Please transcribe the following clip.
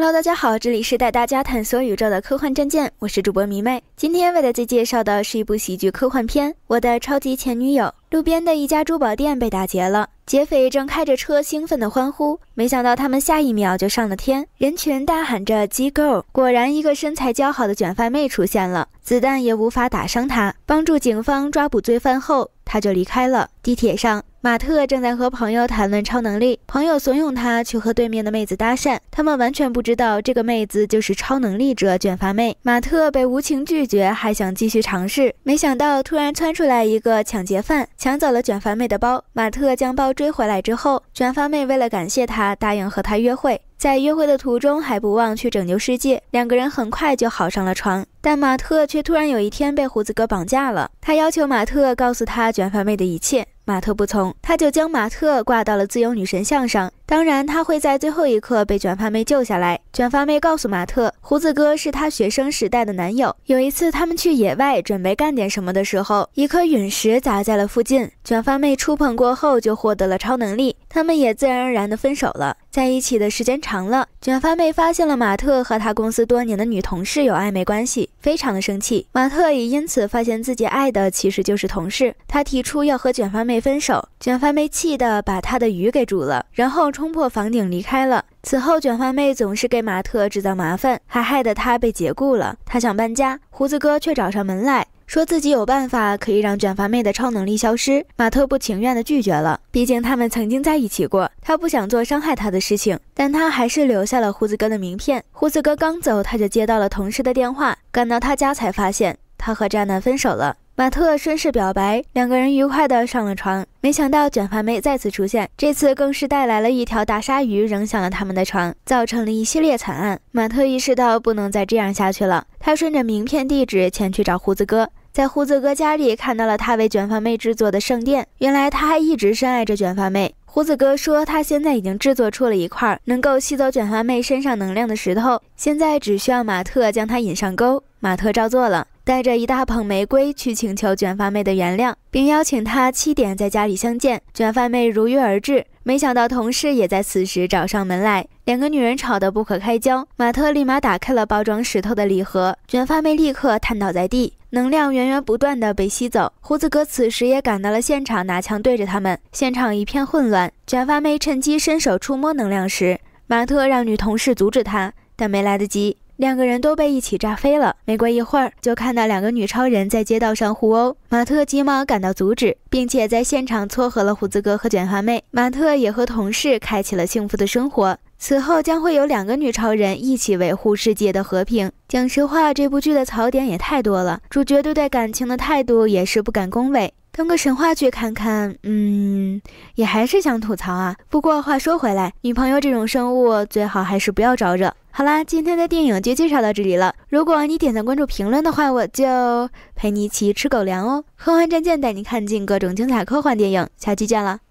Hello，大家好，这里是带大家探索宇宙的科幻战舰，我是主播迷妹。今天为大家介绍的是一部喜剧科幻片《我的超级前女友》。路边的一家珠宝店被打劫了，劫匪正开着车兴奋的欢呼，没想到他们下一秒就上了天。人群大喊着“ g g i r l 果然一个身材姣好的卷发妹出现了，子弹也无法打伤她。帮助警方抓捕罪犯后，她就离开了地铁上。马特正在和朋友谈论超能力，朋友怂恿他去和对面的妹子搭讪，他们完全不知道这个妹子就是超能力者卷发妹。马特被无情拒绝，还想继续尝试，没想到突然窜出来一个抢劫犯，抢走了卷发妹的包。马特将包追回来之后，卷发妹为了感谢他，答应和他约会。在约会的途中，还不忘去拯救世界。两个人很快就好上了床，但马特却突然有一天被胡子哥绑架了。他要求马特告诉他卷发妹的一切。马特不从，他就将马特挂到了自由女神像上。当然，他会在最后一刻被卷发妹救下来。卷发妹告诉马特，胡子哥是她学生时代的男友。有一次，他们去野外准备干点什么的时候，一颗陨石砸在了附近。卷发妹触碰过后就获得了超能力，他们也自然而然的分手了。在一起的时间长了，卷发妹发现了马特和他公司多年的女同事有暧昧关系，非常的生气。马特也因此发现自己爱的其实就是同事，他提出要和卷发妹分手。卷发妹气得把他的鱼给煮了，然后冲破房顶离开了。此后，卷发妹总是给马特制造麻烦，还害得他被解雇了。他想搬家，胡子哥却找上门来说自己有办法可以让卷发妹的超能力消失。马特不情愿地拒绝了，毕竟他们曾经在一起过，他不想做伤害他的事情。但他还是留下了胡子哥的名片。胡子哥刚走，他就接到了同事的电话，赶到他家才发现他和渣男分手了。马特顺势表白，两个人愉快地上了床。没想到卷发妹再次出现，这次更是带来了一条大鲨鱼扔向了他们的船，造成了一系列惨案。马特意识到不能再这样下去了，他顺着名片地址前去找胡子哥，在胡子哥家里看到了他为卷发妹制作的圣殿。原来他还一直深爱着卷发妹。胡子哥说他现在已经制作出了一块能够吸走卷发妹身上能量的石头，现在只需要马特将他引上钩。马特照做了。带着一大捧玫瑰去请求卷发妹的原谅，并邀请她七点在家里相见。卷发妹如约而至，没想到同事也在此时找上门来，两个女人吵得不可开交。马特立马打开了包装石头的礼盒，卷发妹立刻瘫倒在地，能量源源不断的被吸走。胡子哥此时也赶到了现场，拿枪对着他们，现场一片混乱。卷发妹趁机伸手触摸能量时，马特让女同事阻止她，但没来得及。两个人都被一起炸飞了。没过一会儿，就看到两个女超人在街道上互殴，马特急忙赶到阻止，并且在现场撮合了胡子哥和卷发妹。马特也和同事开启了幸福的生活。此后将会有两个女超人一起维护世界的和平。讲实话，这部剧的槽点也太多了，主角对待感情的态度也是不敢恭维。通过神话剧看看，嗯，也还是想吐槽啊。不过话说回来，女朋友这种生物最好还是不要招惹。好啦，今天的电影就介绍到这里了。如果你点赞、关注、评论的话，我就陪你一起吃狗粮哦。科幻战舰带你看尽各种精彩科幻电影，下期见了。